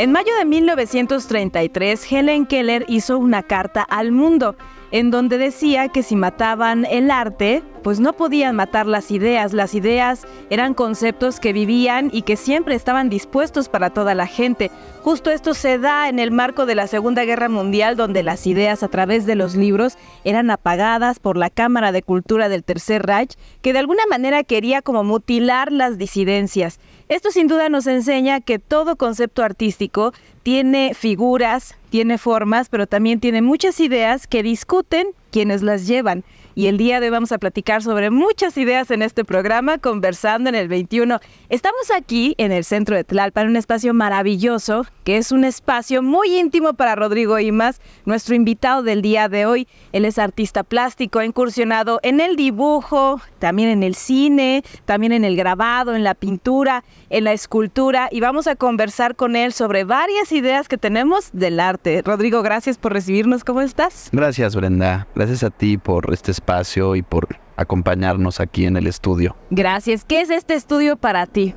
En mayo de 1933, Helen Keller hizo una carta al mundo, en donde decía que si mataban el arte, pues no podían matar las ideas. Las ideas eran conceptos que vivían y que siempre estaban dispuestos para toda la gente. Justo esto se da en el marco de la Segunda Guerra Mundial, donde las ideas a través de los libros eran apagadas por la Cámara de Cultura del Tercer Reich, que de alguna manera quería como mutilar las disidencias. Esto sin duda nos enseña que todo concepto artístico tiene figuras, tiene formas, pero también tiene muchas ideas que discuten quienes las llevan y el día de hoy vamos a platicar sobre muchas ideas en este programa, conversando en el 21. Estamos aquí en el centro de Tlalpan, un espacio maravilloso, que es un espacio muy íntimo para Rodrigo Imas, nuestro invitado del día de hoy. Él es artista plástico, ha incursionado en el dibujo, también en el cine, también en el grabado, en la pintura, en la escultura, y vamos a conversar con él sobre varias ideas que tenemos del arte. Rodrigo, gracias por recibirnos, ¿cómo estás? Gracias Brenda, gracias a ti por este espacio y por acompañarnos aquí en el estudio. Gracias. ¿Qué es este estudio para ti?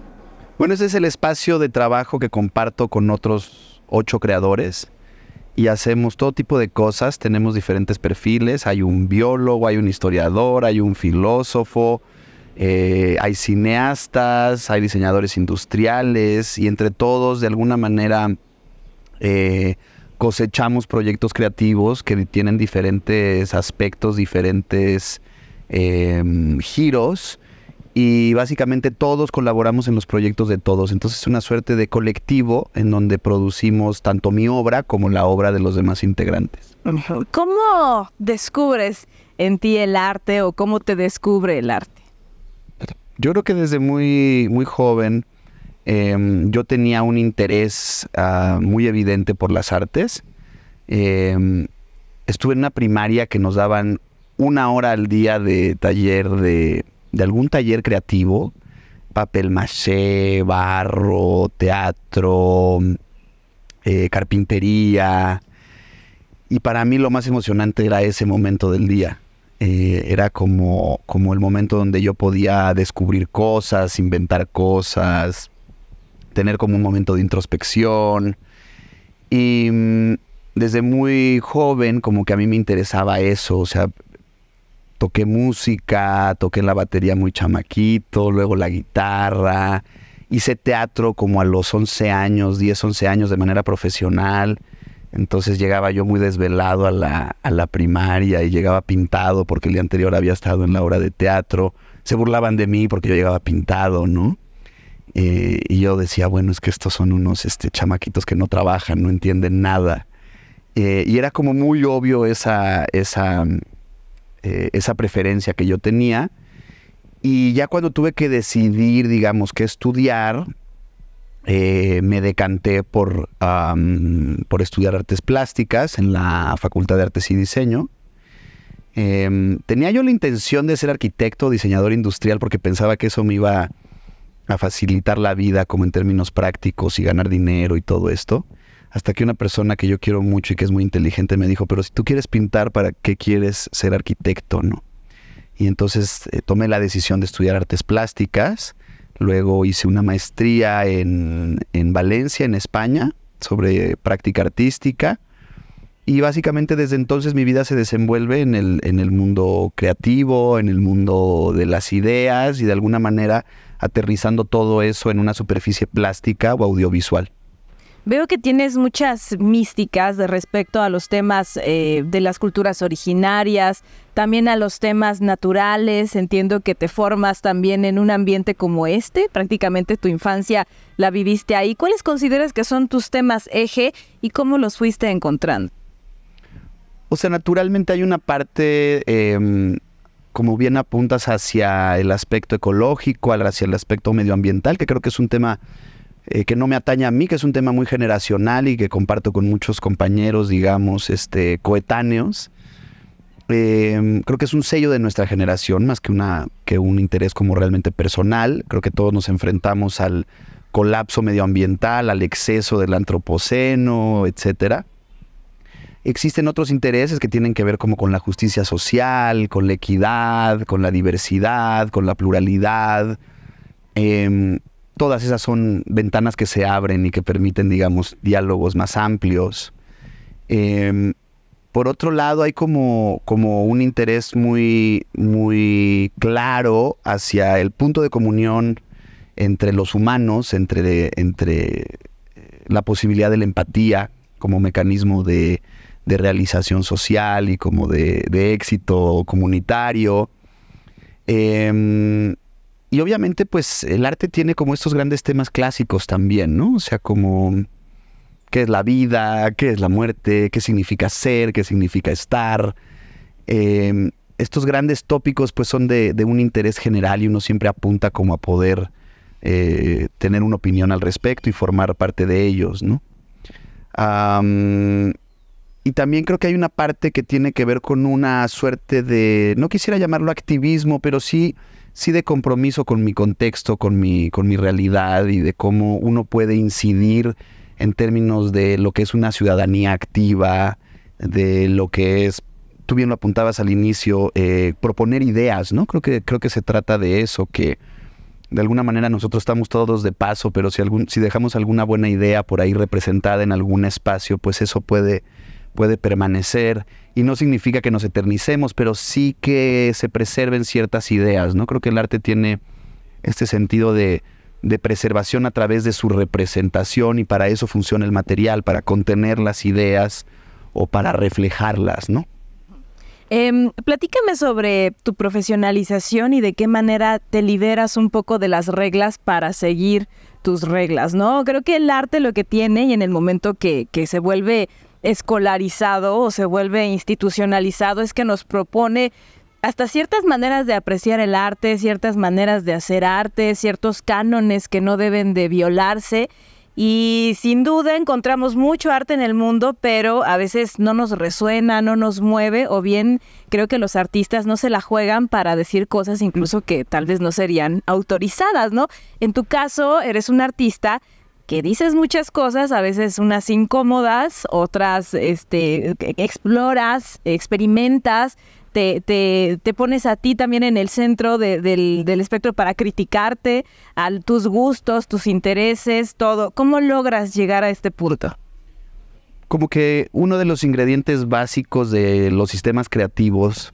Bueno, ese es el espacio de trabajo que comparto con otros ocho creadores y hacemos todo tipo de cosas. Tenemos diferentes perfiles. Hay un biólogo, hay un historiador, hay un filósofo, eh, hay cineastas, hay diseñadores industriales y entre todos de alguna manera eh, cosechamos proyectos creativos que tienen diferentes aspectos, diferentes em, giros y básicamente todos colaboramos en los proyectos de todos. Entonces es una suerte de colectivo en donde producimos tanto mi obra como la obra de los demás integrantes. ¿Cómo descubres en ti el arte o cómo te descubre el arte? Yo creo que desde muy, muy joven Em, yo tenía un interés ah, muy evidente por las artes. Em, estuve en una primaria que nos daban una hora al día de taller de, de algún taller creativo, papel maché, barro, teatro, eh, carpintería. Y para mí lo más emocionante era ese momento del día. Eh, era como el momento donde yo podía descubrir cosas, inventar cosas, tener como un momento de introspección. Y mm, desde muy joven como que a mí me interesaba eso, o sea, toqué música, toqué la batería muy chamaquito, luego la guitarra, hice teatro como a los 11 años, 10, 11 años de manera profesional. Entonces llegaba yo muy desvelado a la, a la primaria y llegaba pintado porque el día anterior había estado en la obra de teatro. Se burlaban de mí porque yo llegaba pintado, ¿no? Eh, y yo decía, bueno, es que estos son unos este, chamaquitos que no trabajan, no entienden nada. Eh, y era como muy obvio esa, esa, eh, esa preferencia que yo tenía. Y ya cuando tuve que decidir, digamos, qué estudiar, me decanté por, por estudiar artes plásticas en la Facultad de Artes y Diseño. Em, tenía yo la intención de ser arquitecto, diseñador industrial, porque pensaba que eso me iba a facilitar la vida como en términos prácticos y ganar dinero y todo esto. Hasta que una persona que yo quiero mucho y que es muy inteligente me dijo, pero si tú quieres pintar, ¿para qué quieres ser arquitecto? ¿No? Y entonces eh, tomé la decisión de estudiar artes plásticas. Luego hice una maestría en, en Valencia, en España, sobre práctica artística. Y básicamente desde entonces mi vida se desenvuelve en el, en el mundo creativo, en el mundo de las ideas y de alguna manera aterrizando todo eso en una superficie plástica o audiovisual. Veo que tienes muchas místicas de respecto a los temas eh, de las culturas originarias, también a los temas naturales. Entiendo que te formas también en un ambiente como este. Prácticamente tu infancia la viviste ahí. ¿Cuáles consideras que son tus temas eje y cómo los fuiste encontrando? O sea, naturalmente hay una parte, em, como bien apuntas, hacia el aspecto ecológico, hacia el aspecto medioambiental, que creo que es un tema eh, que no me atañe a mí, que es un tema muy generacional y que comparto con muchos compañeros, digamos, este, coetáneos. Em, creo que es un sello de nuestra generación, más que, una, que un interés como realmente personal. Creo que todos nos enfrentamos al colapso medioambiental, al exceso del antropoceno, etcétera existen otros intereses que tienen que ver como con la justicia social, con la equidad, con la diversidad, con la pluralidad. Em, todas esas son ventanas que se abren y que permiten, digamos, diálogos más amplios. Em, por otro lado, hay como, como un interés muy, muy claro hacia el punto de comunión entre los humanos, entre, entre eh, la posibilidad de la empatía como mecanismo de, de realización social y como de, éxito comunitario. Em, y obviamente, pues el arte tiene como estos grandes temas clásicos también, ¿no? O sea, como qué es la vida, qué es la muerte, qué significa ser, qué significa estar. Em, estos grandes tópicos pues son de, un interés general y uno siempre apunta como a poder eh, tener una opinión al respecto y formar parte de ellos, ¿no? Y también creo que hay una parte que tiene que ver con una suerte de, no quisiera llamarlo activismo, pero sí, sí de compromiso con mi contexto, con mi, con mi realidad y de cómo uno puede incidir en términos de lo que es una ciudadanía activa, de lo que es, tú bien lo apuntabas al inicio, eh, proponer ideas, ¿no? Creo que, creo que se trata de eso, que de alguna manera nosotros estamos todos de paso, pero si, algún, si dejamos alguna buena idea por ahí representada en algún espacio, pues eso puede puede permanecer y no significa que nos eternicemos, pero sí que se preserven ciertas ideas, ¿no? Creo que el arte tiene este sentido de, preservación a través de su representación y para eso funciona el material, para contener las ideas o para reflejarlas, ¿no? Em, platícame sobre tu profesionalización y de qué manera te liberas un poco de las reglas para seguir tus reglas, ¿no? Creo que el arte lo que tiene y en el momento que se vuelve escolarizado o se vuelve institucionalizado, es que nos propone hasta ciertas maneras de apreciar el arte, ciertas maneras de hacer arte, ciertos cánones que no deben de violarse. Y sin duda encontramos mucho arte en el mundo, pero a veces no nos resuena, no nos mueve, o bien creo que los artistas no se la juegan para decir cosas incluso que tal vez no serían autorizadas, ¿no? En tu caso, eres un artista que dices muchas cosas, a veces unas incómodas, otras este, exploras, experimentas, te, te, te, pones a ti también en el centro del, espectro para criticarte, a tus gustos, tus intereses, todo. ¿Cómo logras llegar a este punto? Como que uno de los ingredientes básicos de los sistemas creativos,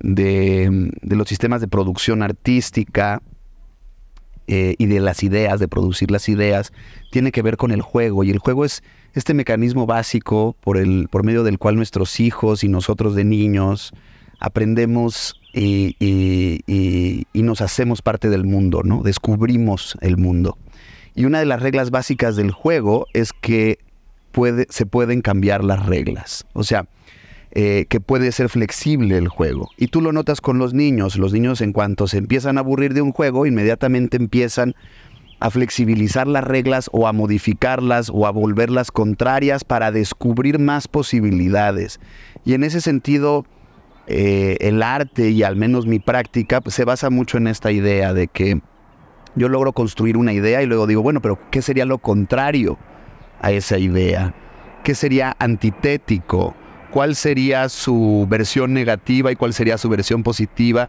de, de los sistemas de producción artística, eh, y de las ideas, de producir las ideas, tiene que ver con el juego. Y el juego es este mecanismo básico por, el, por medio del cual nuestros hijos y nosotros de niños aprendemos y, eh, eh, y nos hacemos parte del mundo, ¿no? Descubrimos el mundo. Y una de las reglas básicas del juego es que puede, se pueden cambiar las reglas. O sea, eh, que puede ser flexible el juego. Y tú lo notas con los niños. Los niños en cuanto se empiezan a aburrir de un juego, inmediatamente empiezan a flexibilizar las reglas o a modificarlas o a volverlas contrarias para descubrir más posibilidades. Y en ese sentido, eh, el arte y al menos mi práctica se basa mucho en esta idea de que yo logro construir una idea y luego digo, bueno, pero ¿qué sería lo contrario a esa idea? ¿Qué sería antitético? cuál sería su versión negativa y cuál sería su versión positiva.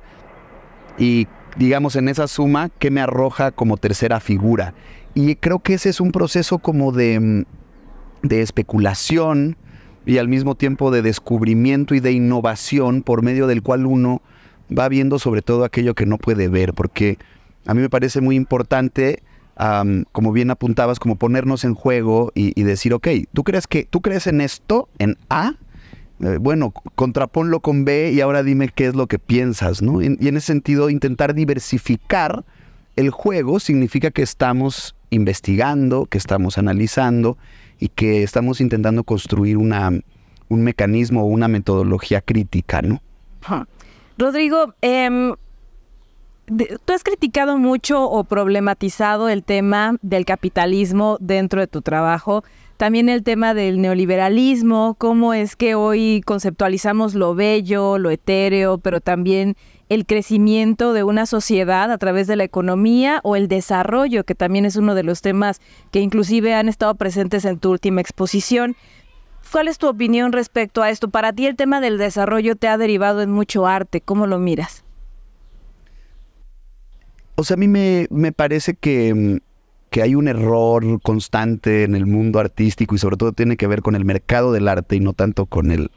Y digamos, en esa suma, ¿qué me arroja como tercera figura? Y creo que ese es un proceso como de, mm, de especulación y al mismo tiempo de descubrimiento y de innovación por medio del cual uno va viendo sobre todo aquello que no puede ver, porque a mí me parece muy importante como bien apuntabas, como ponernos en juego y, y, decir, ok, ¿tú crees que tú crees en esto, en A? Eh, bueno, contraponlo con B y ahora dime qué es lo que piensas, ¿no? Y, en ese sentido, intentar diversificar el juego significa que estamos investigando, que estamos analizando y que estamos intentando construir una, un mecanismo o una metodología crítica, ¿no? Rodrigo, em, tú has criticado mucho o problematizado el tema del capitalismo dentro de tu trabajo. También el tema del neoliberalismo, cómo es que hoy conceptualizamos lo bello, lo etéreo, pero también el crecimiento de una sociedad a través de la economía o el desarrollo, que también es uno de los temas que inclusive han estado presentes en tu última exposición. ¿Cuál es tu opinión respecto a esto? Para ti el tema del desarrollo te ha derivado en mucho arte, ¿cómo lo miras? O sea, a mí me, me parece que mm, que hay un error constante en el mundo artístico y sobre todo tiene que ver con el mercado del arte y no tanto con el,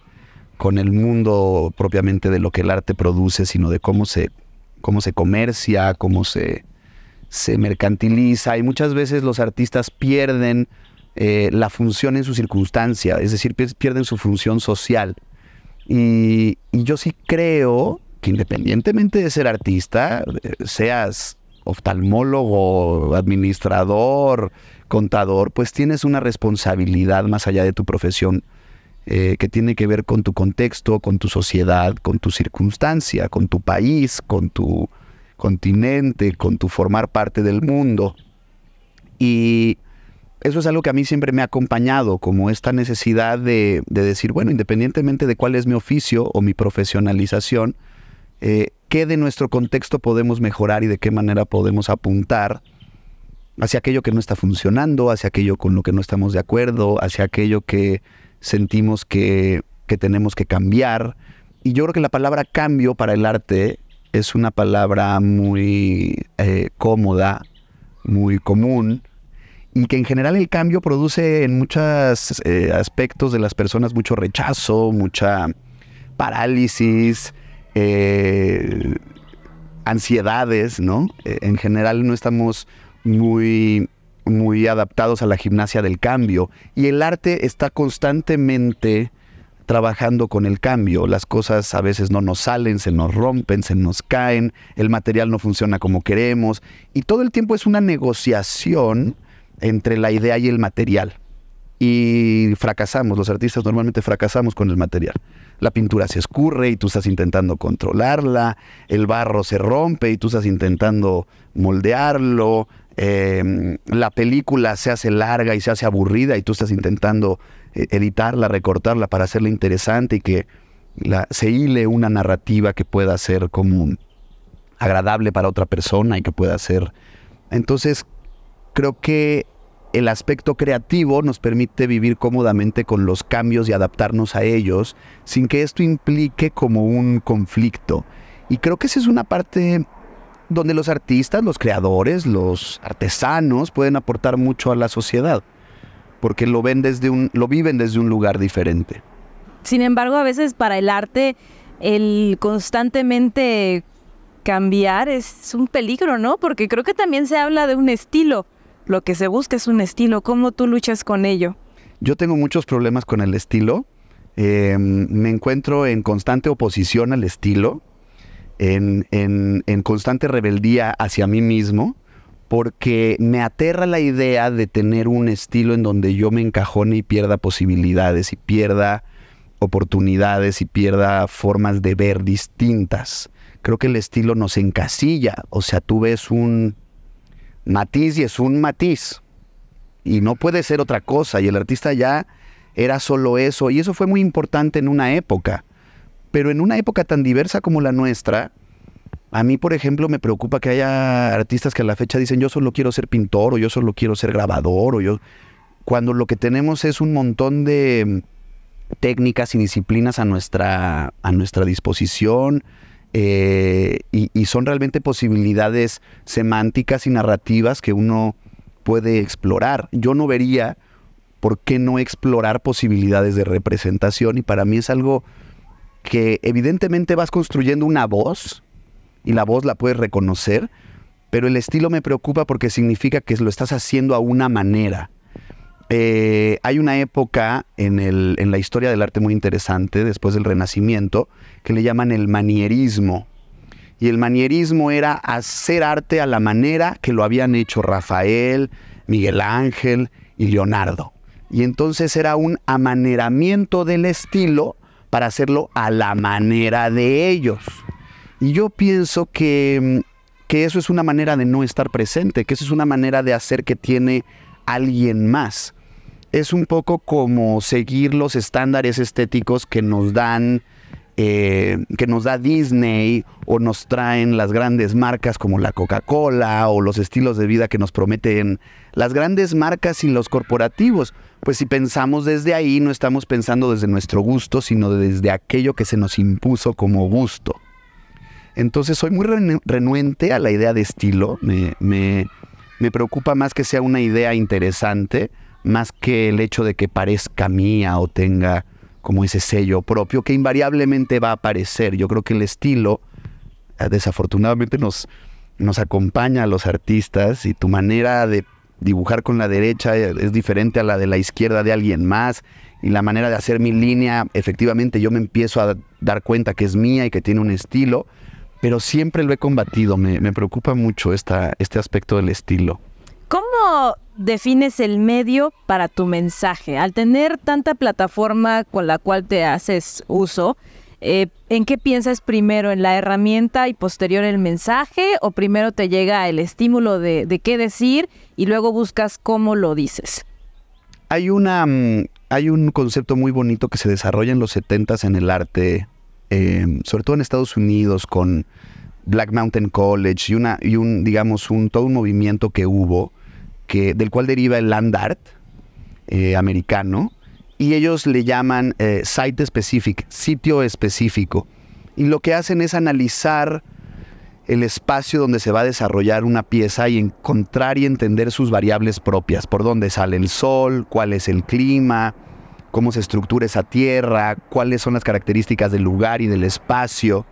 con el mundo propiamente de lo que el arte produce, sino de cómo se, cómo se comercia, cómo se, se mercantiliza y muchas veces los artistas pierden eh, la función en su circunstancia, es decir, pierden su función social. Y, y yo sí creo que independientemente de ser artista, eh, seas oftalmólogo, administrador, contador, pues tienes una responsabilidad más allá de tu profesión eh, que tiene que ver con tu contexto, con tu sociedad, con tu circunstancia, con tu país, con tu continente, con tu formar parte del mundo. Y eso es algo que a mí siempre me ha acompañado, como esta necesidad de, decir, bueno, independientemente de cuál es mi oficio o mi profesionalización, eh, qué de nuestro contexto podemos mejorar y de qué manera podemos apuntar hacia aquello que no está funcionando, hacia aquello con lo que no estamos de acuerdo, hacia aquello que sentimos que, que tenemos que cambiar. Y yo creo que la palabra cambio para el arte es una palabra muy eh, cómoda, muy común, y que en general el cambio produce en muchos eh, aspectos de las personas mucho rechazo, mucha parálisis, eh, ansiedades, ¿no? Eh, en general no estamos muy, muy adaptados a la gimnasia del cambio y el arte está constantemente trabajando con el cambio. Las cosas a veces no nos salen, se nos rompen, se nos caen, el material no funciona como queremos y todo el tiempo es una negociación entre la idea y el material y fracasamos, los artistas normalmente fracasamos con el material. La pintura se escurre y tú estás intentando controlarla, el barro se rompe y tú estás intentando moldearlo, eh, la película se hace larga y se hace aburrida y tú estás intentando eh, editarla, recortarla para hacerla interesante y que se hile una narrativa que pueda ser común, agradable para otra persona y que pueda ser... Entonces, creo que el aspecto creativo nos permite vivir cómodamente con los cambios y adaptarnos a ellos sin que esto implique como un conflicto. Y creo que esa es una parte donde los artistas, los creadores, los artesanos pueden aportar mucho a la sociedad, porque lo ven desde un lo viven desde un lugar diferente. Sin embargo, a veces para el arte el constantemente cambiar es un peligro, ¿no? Porque creo que también se habla de un estilo lo que se busca es un estilo. ¿Cómo tú luchas con ello? Yo tengo muchos problemas con el estilo. Em, me encuentro en constante oposición al estilo, en, en constante rebeldía hacia mí mismo, porque me aterra la idea de tener un estilo en donde yo me encajone y pierda posibilidades y pierda oportunidades y pierda formas de ver distintas. Creo que el estilo nos encasilla, o sea, tú ves un, matiz y es un matiz. Y no puede ser otra cosa. Y el artista ya era solo eso. Y eso fue muy importante en una época. Pero en una época tan diversa como la nuestra, a mí, por ejemplo, me preocupa que haya artistas que a la fecha dicen yo solo quiero ser pintor o yo solo quiero ser grabador o yo... Cuando lo que tenemos es un montón de mm, técnicas y disciplinas a nuestra, a nuestra disposición, eh, y, son realmente posibilidades semánticas y narrativas que uno puede explorar. Yo no vería por qué no explorar posibilidades de representación y para mí es algo que evidentemente vas construyendo una voz y la voz la puedes reconocer, pero el estilo me preocupa porque significa que lo estás haciendo a una manera. Eh, hay una época en la historia del arte muy interesante, después del Renacimiento, que le llaman el manierismo. Y el manierismo era hacer arte a la manera que lo habían hecho Rafael, Miguel Ángel y Leonardo. Y entonces era un amaneramiento del estilo para hacerlo a la manera de ellos. Y yo pienso que, mm, que eso es una manera de no estar presente, que eso es una manera de hacer que tiene alguien más. Es un poco como seguir los estándares estéticos que nos dan eh, que nos da Disney o nos traen las grandes marcas como la Coca-Cola o los estilos de vida que nos prometen las grandes marcas y los corporativos. Pues si pensamos desde ahí, no estamos pensando desde nuestro gusto, sino desde aquello que se nos impuso como gusto. Entonces soy muy renuente a la idea de estilo. me preocupa más que sea una idea interesante, más que el hecho de que parezca mía o tenga como ese sello propio que invariablemente va a aparecer. Yo creo que el estilo ah, desafortunadamente nos, nos acompaña a los artistas y tu manera de dibujar con la derecha es diferente a la de la izquierda de alguien más y la manera de hacer mi línea, efectivamente yo me empiezo a dar cuenta que es mía y que tiene un estilo, pero siempre lo he combatido, me, preocupa mucho este aspecto del estilo. ¿Cómo defines el medio para tu mensaje. Al tener tanta plataforma con la cual te haces uso, eh, ¿en qué piensas primero? ¿En la herramienta y posterior el mensaje? ¿O primero te llega el estímulo de, qué decir y luego buscas cómo lo dices? Hay, una, mm, hay un concepto muy bonito que se desarrolla en los 70 en el arte, eh, sobre todo en Estados Unidos, con Black Mountain College y, y un, digamos, un, todo un movimiento que hubo del cual deriva el land art eh, americano, y ellos le llaman eh, site specific, sitio específico. Y lo que hacen es analizar el espacio donde se va a desarrollar una pieza y encontrar y entender sus variables propias, por dónde sale el sol, cuál es el clima, cómo se estructura esa tierra, cuáles son las características del lugar y del espacio.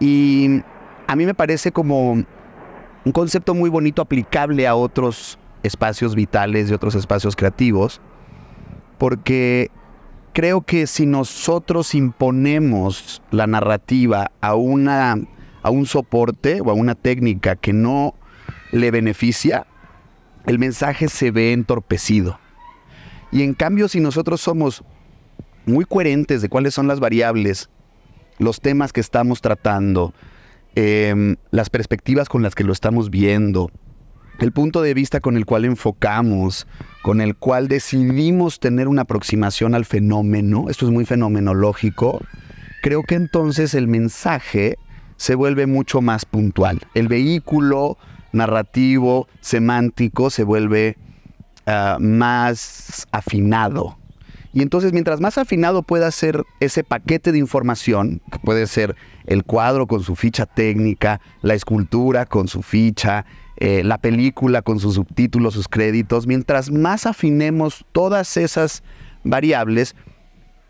Y a mí me parece como un concepto muy bonito aplicable a otros espacios vitales y otros espacios creativos, porque creo que si nosotros imponemos la narrativa a, una, a un soporte o a una técnica que no le beneficia, el mensaje se ve entorpecido. Y en cambio, si nosotros somos muy coherentes de cuáles son las variables, los temas que estamos tratando, em, las perspectivas con las que lo estamos viendo, el punto de vista con el cual enfocamos, con el cual decidimos tener una aproximación al fenómeno, esto es muy fenomenológico, creo que entonces el mensaje se vuelve mucho más puntual. El vehículo narrativo, semántico, se vuelve ah, más afinado. Y entonces, mientras más afinado pueda ser ese paquete de información, que puede ser el cuadro con su ficha técnica, la escultura con su ficha, eh, la película con sus subtítulos, sus créditos, mientras más afinemos todas esas variables,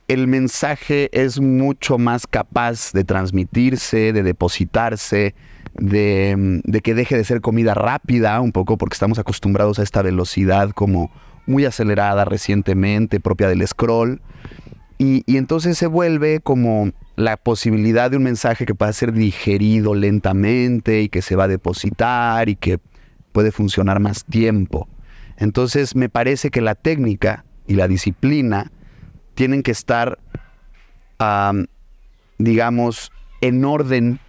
el mensaje es mucho más capaz de transmitirse, de depositarse, de, mm, que deje de ser comida rápida, un poco porque estamos acostumbrados a esta velocidad como muy acelerada recientemente, propia del scroll. y entonces se vuelve como la posibilidad de un mensaje que pueda ser digerido lentamente y que se va a depositar y que puede funcionar más tiempo. Entonces me parece que la técnica y la disciplina tienen que estar, digamos, en orden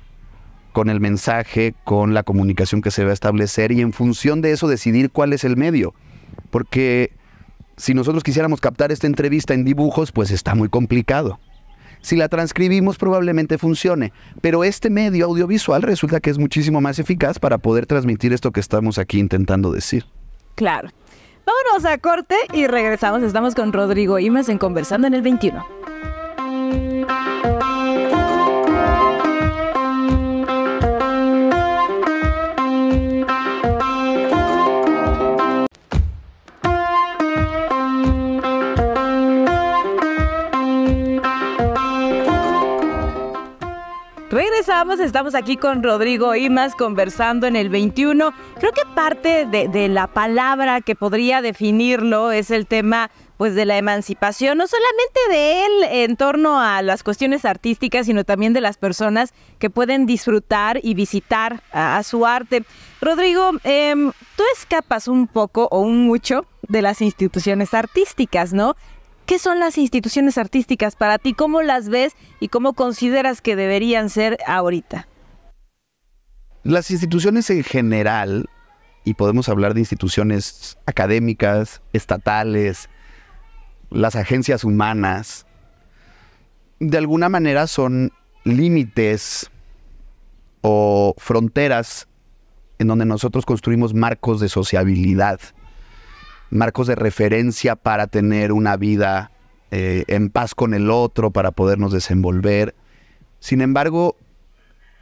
con el mensaje, con la comunicación que se va a establecer y en función de eso decidir cuál es el medio. Porque si nosotros quisiéramos captar esta entrevista en dibujos, pues está muy complicado. Si la transcribimos probablemente funcione, pero este medio audiovisual resulta que es muchísimo más eficaz para poder transmitir esto que estamos aquí intentando decir. Claro. Vámonos a corte y regresamos. Estamos con Rodrigo Imes en Conversando en el 21. estamos aquí con Rodrigo Imas conversando en el 21. Creo que parte de, la palabra que podría definirlo es el tema pues de la emancipación, no solamente de él en torno a las cuestiones artísticas, sino también de las personas que pueden disfrutar y visitar a, su arte. Rodrigo, em, tú escapas un poco o un mucho de las instituciones artísticas, ¿no? ¿Qué son las instituciones artísticas para ti? ¿Cómo las ves y cómo consideras que deberían ser ahorita? Las instituciones en general, y podemos hablar de instituciones académicas, estatales, las agencias humanas, de alguna manera son límites o fronteras en donde nosotros construimos marcos de sociabilidad marcos de referencia para tener una vida eh, en paz con el otro, para podernos desenvolver. Sin embargo,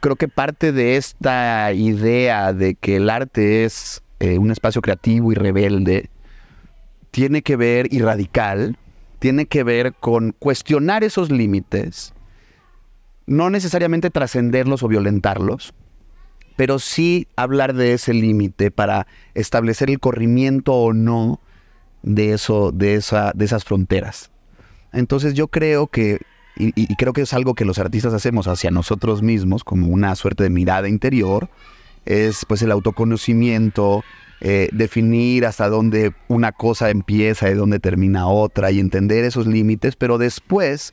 creo que parte de esta idea de que el arte es eh, un espacio creativo y rebelde, tiene que ver, y radical, tiene que ver con cuestionar esos límites, no necesariamente trascenderlos o violentarlos, pero sí hablar de ese límite para establecer el corrimiento o no de, eso, de, de esas fronteras. Entonces yo creo que, y, creo que es algo que los artistas hacemos hacia nosotros mismos, como una suerte de mirada interior, es pues el autoconocimiento, eh, definir hasta dónde una cosa empieza y dónde termina otra y entender esos límites, pero después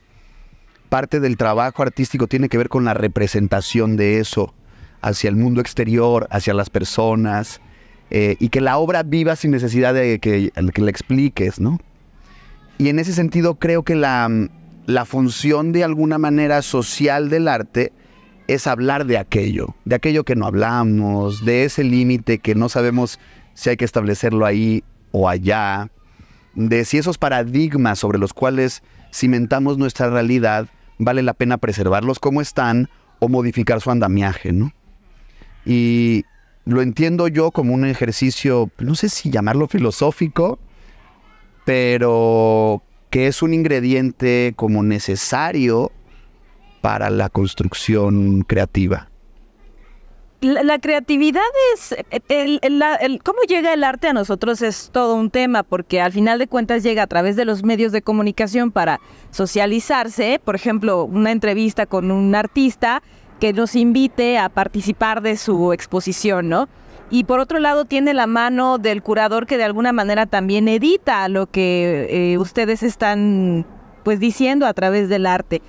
parte del trabajo artístico tiene que ver con la representación de eso hacia el mundo exterior, hacia las personas, eh, y que la obra viva sin necesidad de que, la expliques, ¿no? Y en ese sentido creo que la, la función de alguna manera social del arte es hablar de aquello, de aquello que no hablamos, de ese límite que no sabemos si hay que establecerlo ahí o allá, de si esos paradigmas sobre los cuales cimentamos nuestra realidad vale la pena preservarlos como están o modificar su andamiaje, ¿no? Y lo entiendo yo como un ejercicio, no sé si llamarlo filosófico, pero que es un ingrediente como necesario para la construcción creativa. La, creatividad es, cómo llega el arte a nosotros es todo un tema, porque al final de cuentas llega a través de los medios de comunicación para socializarse, por ejemplo, una entrevista con un artista, que nos invite a participar de su exposición, ¿no? Y por otro lado tiene la mano del curador que de alguna manera también edita lo que eh, ustedes están pues diciendo a través del arte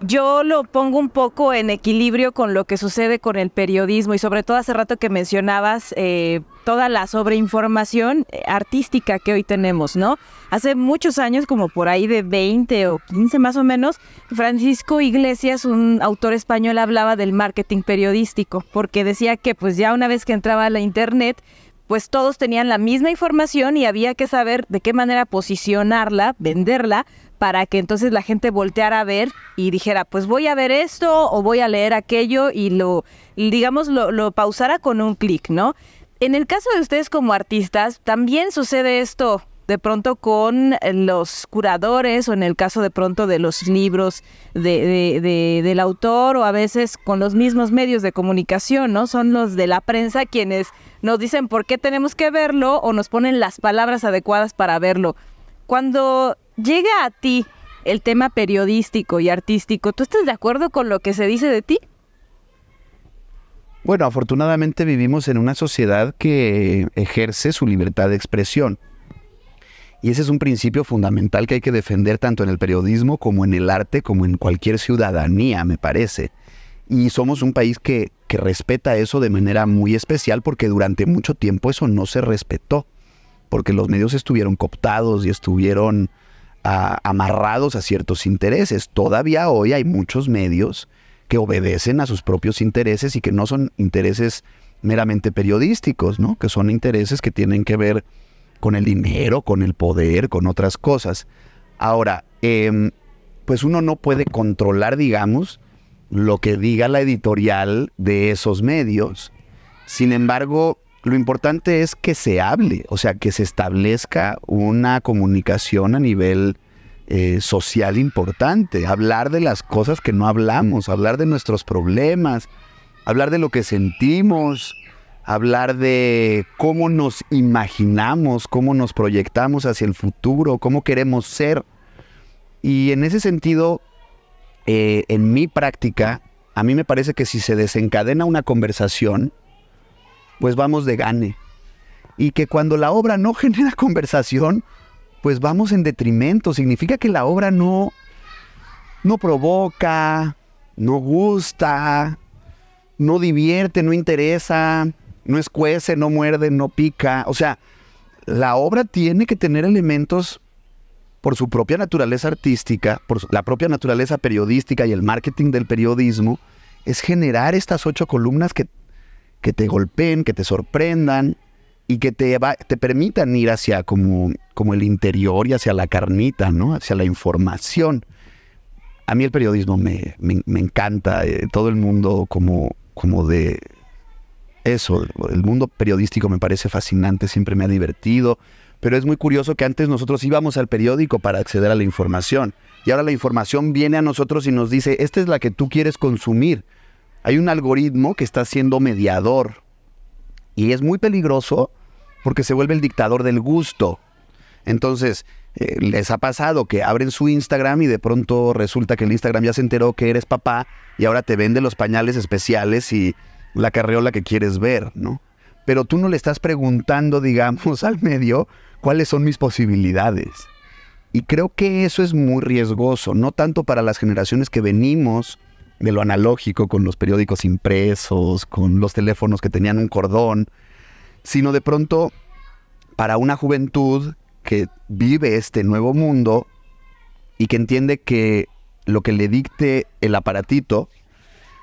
yo lo pongo un poco en equilibrio con lo que sucede con el periodismo y sobre todo hace rato que mencionabas eh, toda la sobreinformación eh, artística que hoy tenemos, ¿no? Hace muchos años, como por ahí de 20 o 15 más o menos, Francisco Iglesias, un autor español, hablaba del marketing periodístico porque decía que pues ya una vez que entraba a la internet pues todos tenían la misma información y había que saber de qué manera posicionarla, venderla, para que entonces la gente volteara a ver y dijera, pues voy a ver esto o voy a leer aquello y lo, digamos, lo, lo pausara con un clic, ¿no? En el caso de ustedes como artistas, también sucede esto de pronto con eh, los curadores o en el caso de pronto de los libros del autor o a veces con los mismos medios de comunicación, ¿no? Son los de la prensa quienes nos dicen por qué tenemos que verlo o nos ponen las palabras adecuadas para verlo. Cuando llega a ti el tema periodístico y artístico, ¿tú estás de acuerdo con lo que se dice de ti? Bueno, afortunadamente vivimos en una sociedad que ejerce su libertad de expresión. Y ese es un principio fundamental que hay que defender tanto en el periodismo como en el arte, como en cualquier ciudadanía, me parece. Y somos un país que, respeta eso de manera muy especial porque durante mucho tiempo eso no se respetó, porque los medios estuvieron cooptados y estuvieron ah, amarrados a ciertos intereses. Todavía hoy hay muchos medios que obedecen a sus propios intereses y que no son intereses meramente periodísticos, ¿no? que son intereses que tienen que ver con el dinero, con el poder, con otras cosas. Ahora, em, pues uno no puede controlar, digamos, lo que diga la editorial de esos medios. Sin embargo, lo importante es que se hable, o sea, que se establezca una comunicación a nivel eh, social importante, hablar de las cosas que no hablamos, hablar de nuestros problemas, hablar de lo que sentimos, hablar de cómo nos imaginamos, cómo nos proyectamos hacia el futuro, cómo queremos ser. Y en ese sentido, eh, en mi práctica, a mí me parece que si se desencadena una conversación, pues vamos de gane. Y que cuando la obra no genera conversación, pues vamos en detrimento. Significa que la obra no, no provoca, no gusta, no divierte, no interesa, no escuece, no muerde, no pica. O sea, la obra tiene que tener elementos por su propia naturaleza artística, por la propia naturaleza periodística y el marketing del periodismo, es generar estas ocho columnas que, que te golpeen, que te sorprendan y que te, te permitan ir hacia como, como el interior y hacia la carnita, ¿no? hacia la información. A mí el periodismo me, encanta, eh, todo el mundo como, como de eso, el mundo periodístico me parece fascinante, siempre me ha divertido, pero es muy curioso que antes nosotros íbamos al periódico para acceder a la información y ahora la información viene a nosotros y nos dice, esta es la que tú quieres consumir. Hay un algoritmo que está siendo mediador y es muy peligroso porque se vuelve el dictador del gusto. Entonces, eh, les ha pasado que abren su Instagram y de pronto resulta que el Instagram ya se enteró que eres papá y ahora te vende los pañales especiales y la carreola que quieres ver, ¿no? Pero tú no le estás preguntando, digamos, al medio cuáles son mis posibilidades. Y creo que eso es muy riesgoso, no tanto para las generaciones que venimos de lo analógico, con los periódicos impresos, con los teléfonos que tenían un cordón, sino de pronto para una juventud que vive este nuevo mundo y que entiende que lo que le dicte el aparatito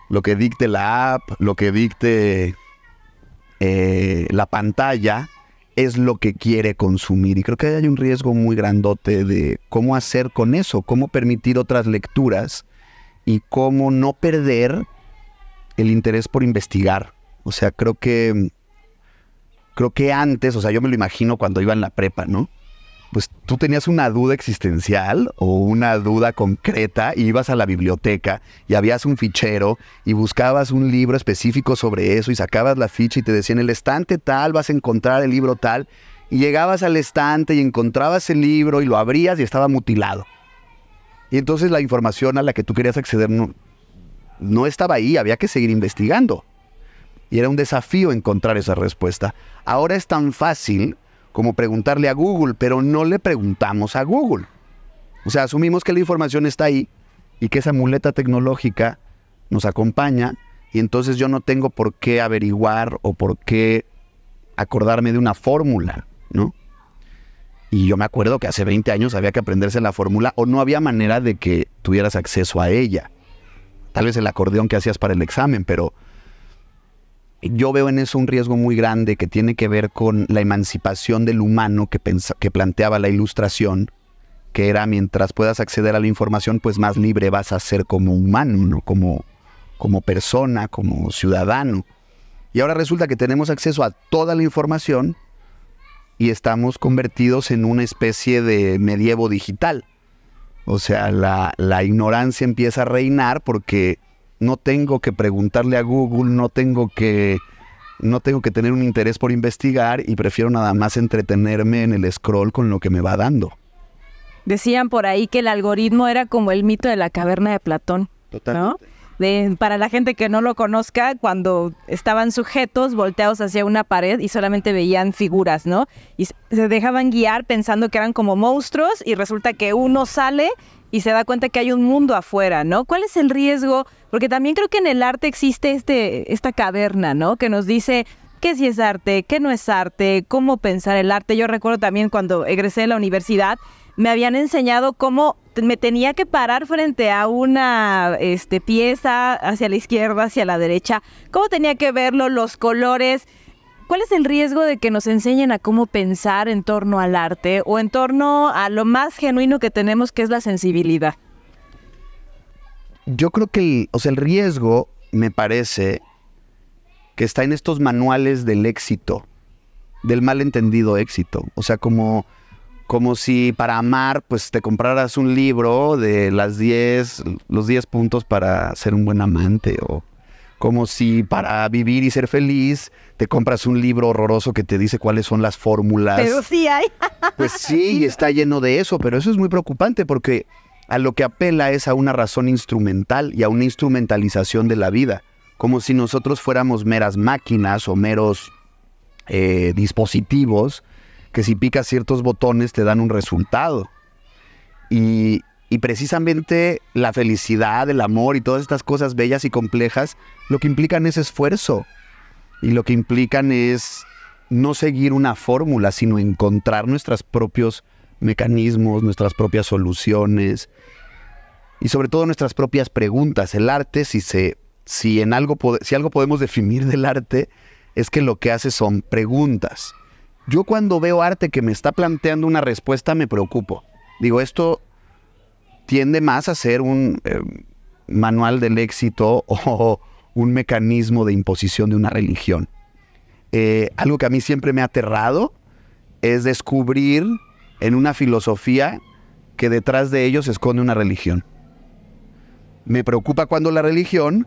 lo que dicte la app, lo que dicte eh, la pantalla, es lo que quiere consumir. Y creo que hay un riesgo muy grandote de cómo hacer con eso, cómo permitir otras lecturas y cómo no perder el interés por investigar. O sea, creo que creo que antes, o sea, yo me lo imagino cuando iba en la prepa, ¿no? pues tú tenías una duda existencial o una duda concreta ibas a la biblioteca y habías un fichero y buscabas un libro específico sobre eso y sacabas la ficha y te decían el estante tal vas a encontrar el libro tal y llegabas al estante y encontrabas el libro y lo abrías y estaba mutilado. Y entonces la información a la que tú querías acceder no, no estaba ahí, había que seguir investigando. Y era un desafío encontrar esa respuesta. Ahora es tan fácil como preguntarle a Google, pero no le preguntamos a Google. O sea, asumimos que la información está ahí y que esa muleta tecnológica nos acompaña y entonces yo no tengo por qué averiguar o por qué acordarme de una fórmula, ¿no? Y yo me acuerdo que hace 20 años había que aprenderse la fórmula o no había manera de que tuvieras acceso a ella. Tal vez el acordeón que hacías para el examen, pero yo veo en eso un riesgo muy grande que tiene que ver con la emancipación del humano que, que planteaba la ilustración, que era mientras puedas acceder a la información, pues más libre vas a ser como humano, como, como persona, como ciudadano. Y ahora resulta que tenemos acceso a toda la información y estamos convertidos en una especie de medievo digital. O sea, la ignorancia empieza a reinar porque no tengo que preguntarle a Google, no tengo que no tengo que tener un interés por investigar y prefiero nada más entretenerme en el scroll con lo que me va dando. Decían por ahí que el algoritmo era como el mito de la caverna de Platón. para la gente que no lo conozca, cuando estaban sujetos volteados hacia una pared y solamente veían figuras, ¿no? Y se dejaban guiar pensando que eran como monstruos y resulta que uno sale y se da cuenta que hay un mundo afuera, ¿no? ¿Cuál es el riesgo? Porque también creo que en el arte existe este, esta caverna, ¿no? Que nos dice qué sí es arte, qué no es arte, cómo pensar el arte. Yo recuerdo también cuando egresé de la universidad, me habían enseñado cómo me tenía que parar frente a una este, pieza hacia la izquierda, hacia la derecha, cómo tenía que verlo, los colores ¿Cuál es el riesgo de que nos enseñen a cómo pensar en torno al arte o en torno a lo más genuino que tenemos, que es la sensibilidad? Yo creo que el, riesgo, me parece, que está en estos manuales del éxito, del malentendido éxito. O sea, como, como si para amar, pues te compraras un libro de las 10, los 10 puntos para ser un buen amante, o como si para vivir y ser feliz te compras un libro horroroso que te dice cuáles son las fórmulas. Pero sí hay. Pues sí, está lleno de eso, pero eso es muy preocupante porque a lo que apela es a una razón instrumental y a una instrumentalización de la vida, como si nosotros fuéramos meras máquinas o meros eh, dispositivos que si picas ciertos botones te dan un resultado. Y, y precisamente la felicidad, el amor y todas estas cosas bellas y complejas, lo que implican es esfuerzo y lo que implican es no seguir una fórmula, sino encontrar nuestros propios mecanismos, nuestras propias soluciones y sobre todo nuestras propias preguntas. El arte, si, se, si, en algo, si algo podemos definir del arte, es que lo que hace son preguntas. Yo cuando veo arte que me está planteando una respuesta me preocupo. Digo, esto tiende más a ser un eh, manual del éxito o un mecanismo de imposición de una religión. Eh, algo que a mí siempre me ha aterrado es descubrir en una filosofía que detrás de ellos se esconde una religión. Me preocupa cuando la religión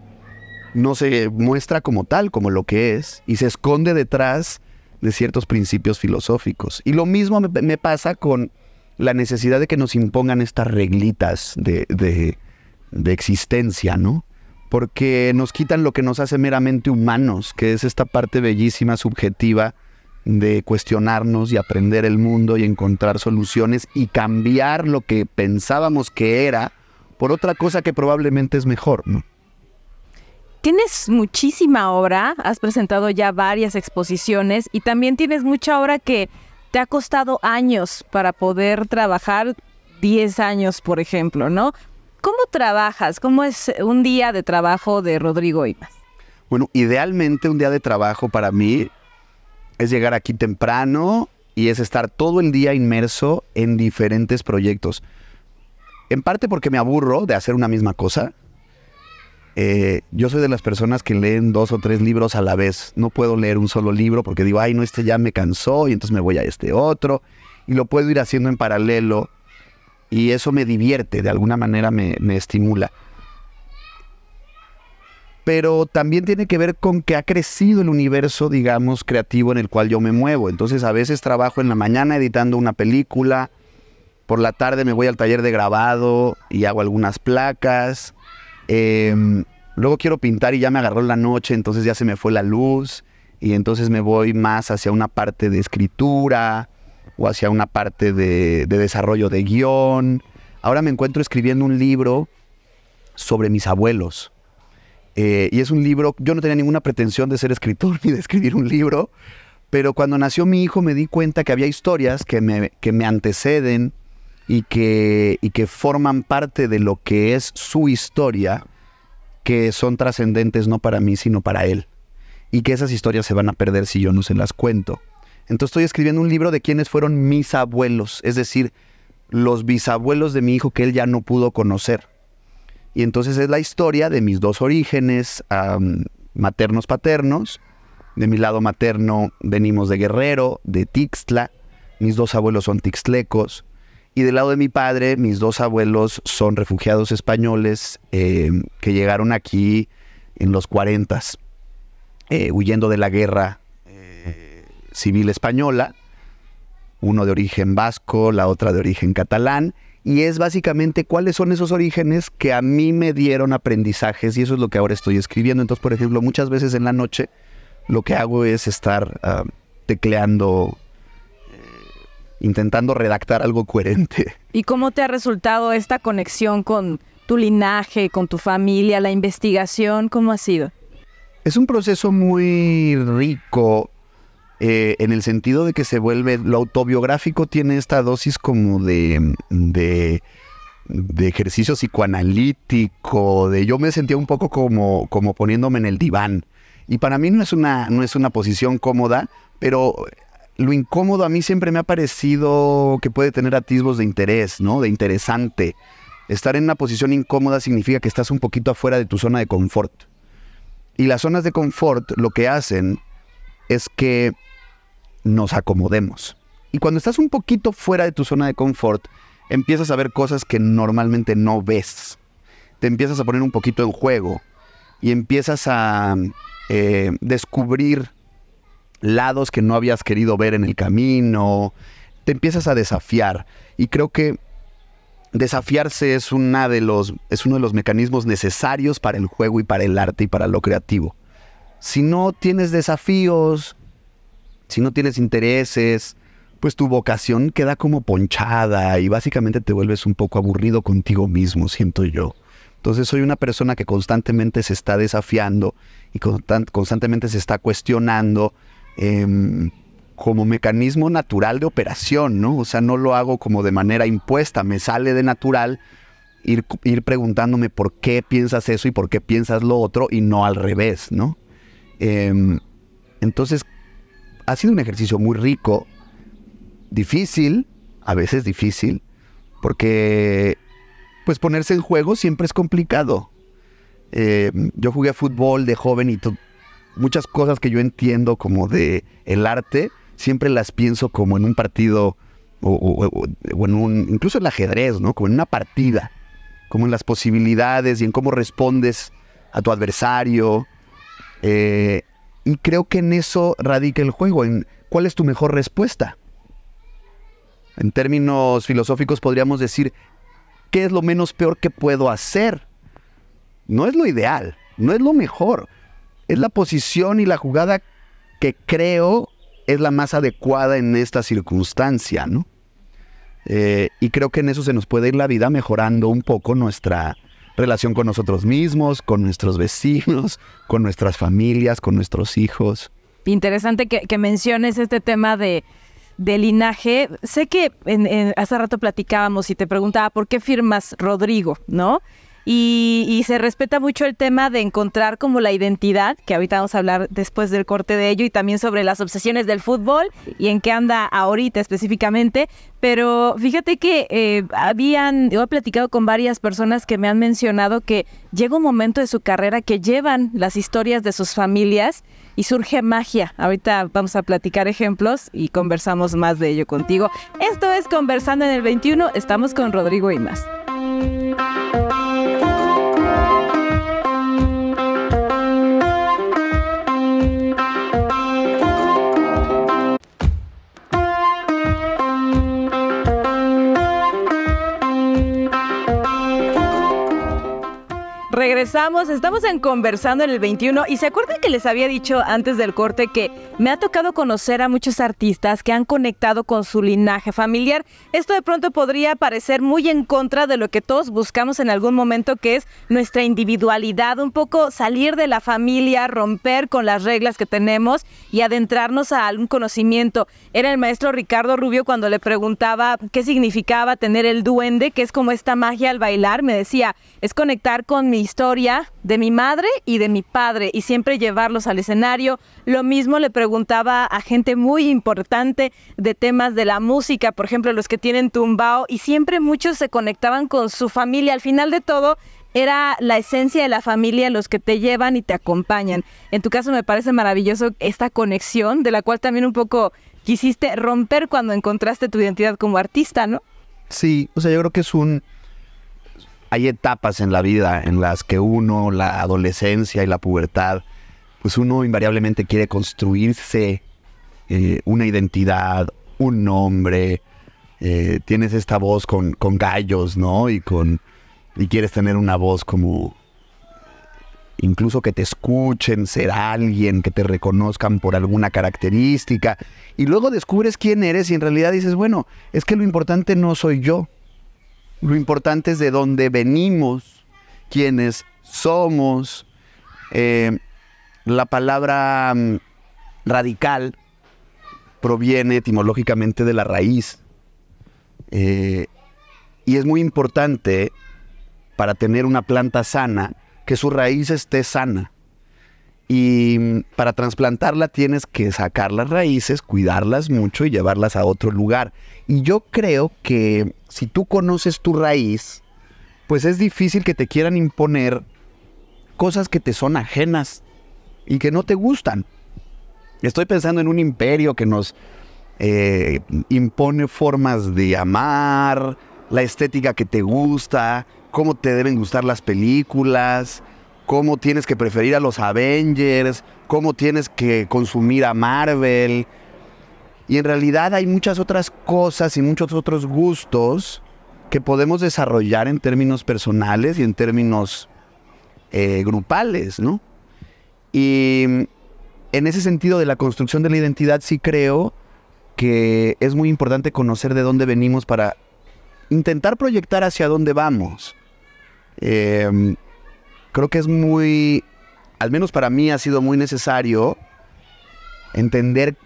no se muestra como tal, como lo que es, y se esconde detrás de ciertos principios filosóficos. Y lo mismo me, pasa con la necesidad de que nos impongan estas reglitas de, de existencia, ¿no? porque nos quitan lo que nos hace meramente humanos, que es esta parte bellísima, subjetiva, de cuestionarnos y aprender el mundo y encontrar soluciones y cambiar lo que pensábamos que era por otra cosa que probablemente es mejor, ¿no? Tienes muchísima obra, has presentado ya varias exposiciones y también tienes mucha obra que te ha costado años para poder trabajar, 10 años, por ejemplo, ¿no? trabajas? ¿Cómo es un día de trabajo de Rodrigo más? Bueno, idealmente un día de trabajo para mí es llegar aquí temprano y es estar todo el día inmerso en diferentes proyectos. En parte porque me aburro de hacer una misma cosa. Eh, yo soy de las personas que leen dos o tres libros a la vez. No puedo leer un solo libro porque digo, ay, no, este ya me cansó y entonces me voy a este otro. Y lo puedo ir haciendo en paralelo y eso me divierte, de alguna manera me, estimula. Pero también tiene que ver con que ha crecido el universo, digamos, creativo en el cual yo me muevo. Entonces a veces trabajo en la mañana editando una película, por la tarde me voy al taller de grabado y hago algunas placas. Em, luego quiero pintar y ya me agarró la noche, entonces ya se me fue la luz y entonces me voy más hacia una parte de escritura o hacia una parte de, desarrollo de guión. Ahora me encuentro escribiendo un libro sobre mis abuelos. Eh, y es un libro, yo no tenía ninguna pretensión de ser escritor ni de escribir un libro, pero cuando nació mi hijo me di cuenta que había historias que me, que me anteceden y que, y que forman parte de lo que es su historia, que son trascendentes no para mí, sino para él. Y que esas historias se van a perder si yo no se las cuento. Entonces estoy escribiendo un libro de quiénes fueron mis abuelos, es decir, los bisabuelos de mi hijo que él ya no pudo conocer. Y entonces es la historia de mis dos orígenes, maternos paternos. De mi lado materno venimos de Guerrero, de Tixtla. Mis dos abuelos son tixtlecos. Y del lado de mi padre, mis dos abuelos son refugiados españoles em, que llegaron aquí en los 40, eh, huyendo de la guerra civil española, uno de origen vasco, la otra de origen catalán, y es básicamente cuáles son esos orígenes que a mí me dieron aprendizajes y eso es lo que ahora estoy escribiendo. Entonces, por ejemplo, muchas veces en la noche lo que hago es estar ah, tecleando, eh, intentando redactar algo coherente. ¿Y cómo te ha resultado esta conexión con tu linaje, con tu familia, la investigación? ¿Cómo ha sido? Es un proceso muy rico eh, en el sentido de que se vuelve, lo autobiográfico tiene esta dosis como de, de, ejercicio psicoanalítico, de yo me sentía un poco como, como poniéndome en el diván. Y para mí no es, una, no es una posición cómoda, pero lo incómodo a mí siempre me ha parecido que puede tener atisbos de interés, ¿no? De interesante. Estar en una posición incómoda significa que estás un poquito afuera de tu zona de confort. Y las zonas de confort lo que hacen es que nos acomodemos. Y cuando estás un poquito fuera de tu zona de confort, empiezas a ver cosas que normalmente no ves. Te empiezas a poner un poquito en juego y empiezas a eh, descubrir lados que no habías querido ver en el camino. Te empiezas a desafiar. Y creo que desafiarse es, una de los, es uno de los mecanismos necesarios para el juego y para el arte y para lo creativo si no tienes desafíos, si no tienes intereses, pues tu vocación queda como ponchada y básicamente te vuelves un poco aburrido contigo mismo, siento yo. Entonces soy una persona que constantemente se está desafiando y constantemente se está cuestionando em, como mecanismo natural de operación, ¿no? O sea, no lo hago como de manera impuesta, me sale de natural ir preguntándome por qué piensas eso y por qué piensas lo otro y no al revés, ¿no? Em, entonces, ha sido un ejercicio muy rico, difícil, a veces difícil, porque pues ponerse en juego siempre es complicado. Em, yo jugué a fútbol de joven y muchas cosas que yo entiendo como de el arte, siempre las pienso como en un partido o, en incluso en el ajedrez, ¿no? Como en una partida, como en las posibilidades y en cómo respondes a tu adversario, eh, y creo que en eso radica el juego, en cuál es tu mejor respuesta. En términos filosóficos podríamos decir, ¿qué es lo menos peor que puedo hacer? No es lo ideal, no es lo mejor. Es la posición y la jugada que creo es la más adecuada en esta circunstancia, ¿no? Eh, y creo que en eso se nos puede ir la vida mejorando un poco nuestra, relación con nosotros mismos, con nuestros vecinos, con nuestras familias, con nuestros hijos. Interesante que, menciones este tema de, de linaje. Sé que hace rato platicábamos y te preguntaba por qué firmas Rodrigo, ¿no? y, se respeta mucho el tema de encontrar como la identidad, que ahorita vamos a hablar después del corte de ello, y también sobre las obsesiones del fútbol y en qué anda ahorita específicamente. Pero fíjate que eh, habían, yo he platicado con varias personas que me han mencionado que llega un momento de su carrera que llevan las historias de sus familias y surge magia. Ahorita vamos a platicar ejemplos y conversamos más de ello contigo. Esto es Conversando en el 21, estamos con Rodrigo y más. Regresamos, estamos en conversando en el 21 y se acuerdan que les había dicho antes del corte que me ha tocado conocer a muchos artistas que han conectado con su linaje familiar. Esto de pronto podría parecer muy en contra de lo que todos buscamos en algún momento que es nuestra individualidad, un poco salir de la familia, romper con las reglas que tenemos y adentrarnos a algún conocimiento. Era el maestro Ricardo Rubio cuando le preguntaba qué significaba tener el duende, que es como esta magia al bailar, me decía, es conectar con mi historia de mi madre y de mi padre y siempre llevarlos al escenario. Lo mismo le preguntaba a gente muy importante de temas de la música, por ejemplo, los que tienen tumbao y siempre muchos se conectaban con su familia. Al final de todo, era la esencia de la familia los que te llevan y te acompañan. En tu caso me parece maravilloso esta conexión, de la cual también un poco quisiste romper cuando encontraste tu identidad como artista, ¿no? Sí, o sea, yo creo que es un hay etapas en la vida en las que uno, la adolescencia y la pubertad, pues uno invariablemente quiere construirse eh, una identidad, un nombre. Eh, tienes esta voz con, con, gallos, ¿no? Y con. Y quieres tener una voz como. Incluso que te escuchen, ser alguien, que te reconozcan por alguna característica. Y luego descubres quién eres y en realidad dices, bueno, es que lo importante no soy yo lo importante es de dónde venimos, quiénes somos. Eh, la palabra mm, radical proviene etimológicamente de la raíz. Eh, y es muy importante para tener una planta sana que su raíz esté sana. Y mm, para trasplantarla tienes que sacar las raíces, cuidarlas mucho y llevarlas a otro lugar. Y yo creo que si tú conoces tu raíz, pues es difícil que te quieran imponer cosas que te son ajenas y que no te gustan. Estoy pensando en un imperio que nos eh, impone formas de amar, la estética que te gusta, cómo te deben gustar las películas, cómo tienes que preferir a los Avengers, cómo tienes que consumir a Marvel, y en realidad hay muchas otras cosas y muchos otros gustos que podemos desarrollar en términos personales y en términos eh, grupales, ¿no? Y en ese sentido de la construcción de la identidad sí creo que es muy importante conocer de dónde venimos para intentar proyectar hacia dónde vamos. Em, creo que es muy, al menos para mí ha sido muy necesario entender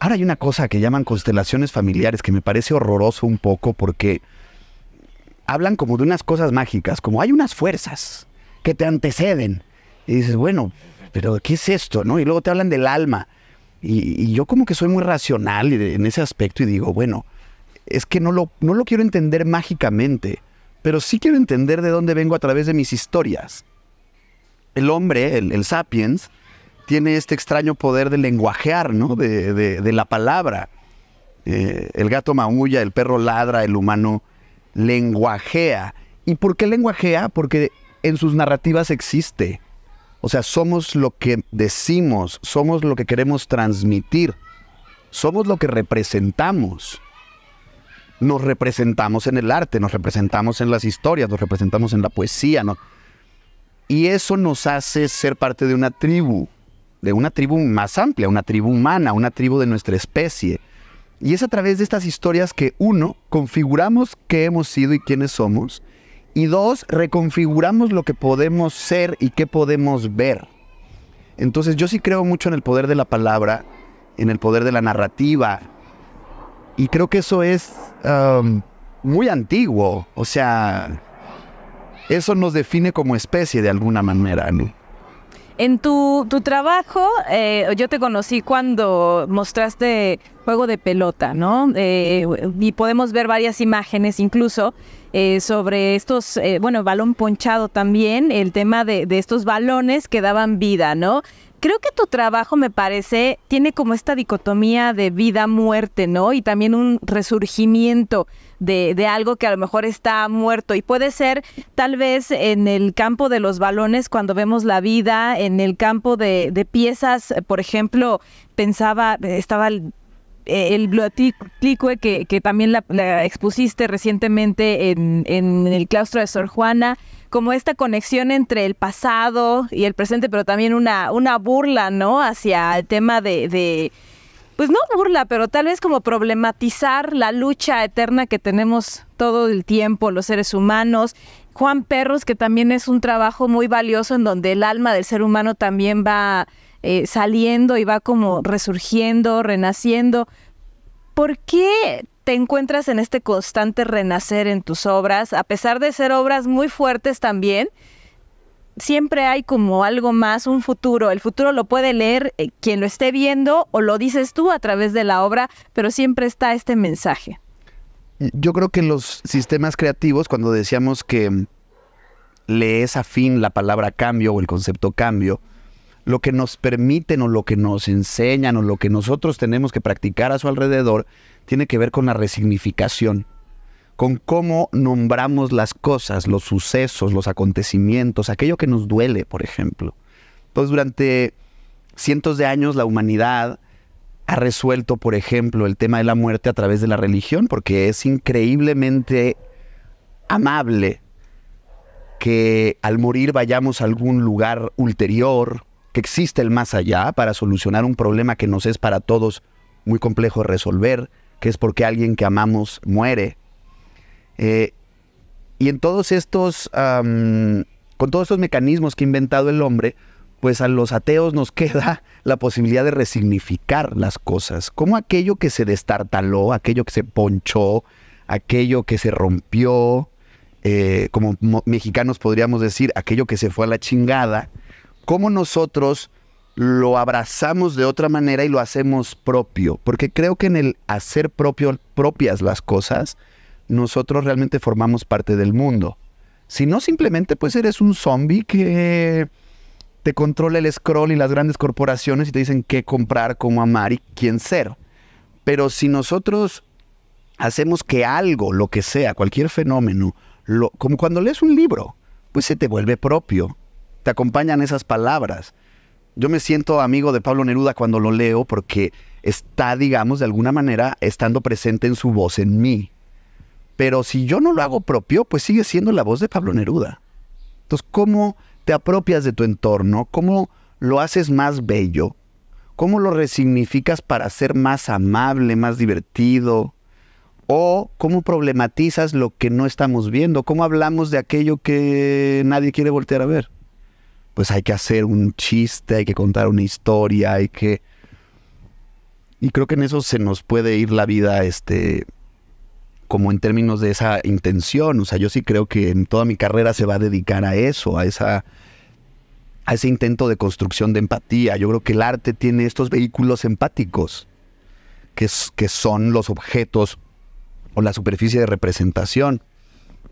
Ahora hay una cosa que llaman constelaciones familiares que me parece horroroso un poco porque hablan como de unas cosas mágicas, como hay unas fuerzas que te anteceden. Y dices, bueno, pero ¿qué es esto? ¿No? Y luego te hablan del alma. Y, yo como que soy muy racional en ese aspecto y digo, bueno, es que no lo, no lo quiero entender mágicamente, pero sí quiero entender de dónde vengo a través de mis historias. El hombre, el sapiens, tiene este extraño poder de lenguajear, ¿no? De, la palabra. Eh, el gato maulla, el perro ladra, el humano lenguajea. ¿Y por qué lenguajea? Porque en sus narrativas existe. O sea, somos lo que decimos, somos lo que queremos transmitir, somos lo que representamos. Nos representamos en el arte, nos representamos en las historias, nos representamos en la poesía. ¿no? Y eso nos hace ser parte de una tribu, de una tribu más amplia, una tribu humana, una tribu de nuestra especie. Y es a través de estas historias que, uno, configuramos qué hemos sido y quiénes somos, y dos, reconfiguramos lo que podemos ser y qué podemos ver. Entonces yo sí creo mucho en el poder de la palabra, en el poder de la narrativa, y creo que eso es muy antiguo, o sea, eso nos define como especie de alguna manera, ¿no? En tu, trabajo, eh, yo te conocí cuando mostraste juego de pelota, ¿no? Eh, y podemos ver varias imágenes incluso eh, sobre estos, bueno, balón ponchado también, el tema de, de estos balones que daban vida, ¿no? creo que tu trabajo, me parece, tiene como esta dicotomía de vida-muerte, ¿no? Y también un resurgimiento de, algo que a lo mejor está muerto. Y puede ser tal vez en el campo de los balones cuando vemos la vida, en el campo de, piezas, por ejemplo, pensaba, estaba el, eh, el que, que también la, expusiste recientemente en, el claustro de Sor Juana, como esta conexión entre el pasado y el presente, pero también una, una burla, ¿no? Hacia el tema de pues no burla, pero tal vez como problematizar la lucha eterna que tenemos todo el tiempo los seres humanos. Juan Perros, que también es un trabajo muy valioso en donde el alma del ser humano también va eh, saliendo y va como resurgiendo, renaciendo. ¿Por qué te encuentras en este constante renacer en tus obras, a pesar de ser obras muy fuertes también? siempre hay como algo más, un futuro. El futuro lo puede leer eh, quien lo esté viendo o lo dices tú a través de la obra, pero siempre está este mensaje. Yo creo que en los sistemas creativos, cuando decíamos que lees es afín la palabra cambio o el concepto cambio, lo que nos permiten o lo que nos enseñan o lo que nosotros tenemos que practicar a su alrededor tiene que ver con la resignificación con cómo nombramos las cosas, los sucesos, los acontecimientos, aquello que nos duele, por ejemplo. Entonces, durante cientos de años la humanidad ha resuelto, por ejemplo, el tema de la muerte a través de la religión, porque es increíblemente amable que al morir vayamos a algún lugar ulterior, que existe el más allá para solucionar un problema que nos es para todos muy complejo de resolver, que es porque alguien que amamos muere eh, y en todos estos, con todos estos mecanismos que ha inventado el hombre, pues a los ateos nos queda la posibilidad de resignificar las cosas, como aquello que se destartaló, aquello que se ponchó, aquello que se rompió, eh, como mexicanos podríamos decir, aquello que se fue a la chingada, cómo nosotros lo abrazamos de otra manera y lo hacemos propio, porque creo que en el hacer propio, propias las cosas, nosotros realmente formamos parte del mundo. Si no, simplemente pues eres un zombie que te controla el scroll y las grandes corporaciones y te dicen qué comprar, cómo amar y quién ser. Pero si nosotros hacemos que algo, lo que sea, cualquier fenómeno, como cuando lees un libro, pues se te vuelve propio. Te acompañan esas palabras. Yo me siento amigo de Pablo Neruda cuando lo leo porque está, digamos, de alguna manera estando presente en su voz en mí. Pero si yo no lo hago propio, pues sigue siendo la voz de Pablo Neruda. Entonces, ¿cómo te apropias de tu entorno? ¿Cómo lo haces más bello? ¿Cómo lo resignificas para ser más amable, más divertido? ¿O cómo problematizas lo que no estamos viendo? ¿Cómo hablamos de aquello que nadie quiere voltear a ver? Pues hay que hacer un chiste, hay que contar una historia, hay que... Y creo que en eso se nos puede ir la vida este, como en términos de esa intención. O sea, yo sí creo que en toda mi carrera se va a dedicar a eso, a esa a ese intento de construcción de empatía. Yo creo que el arte tiene estos vehículos empáticos, que, son los objetos o la superficie de representación.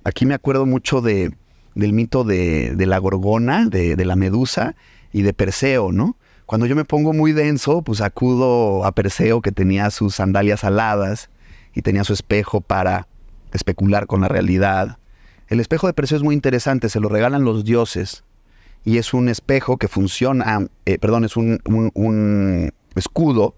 Aquí me acuerdo mucho de, del mito de, la gorgona, de, de, la medusa y de Perseo, ¿no? Cuando yo me pongo muy denso, pues acudo a Perseo que tenía sus sandalias aladas y tenía su espejo para especular con la realidad. El espejo de precio es muy interesante, se lo regalan los dioses y es un espejo que funciona, eh, perdón, es un, un escudo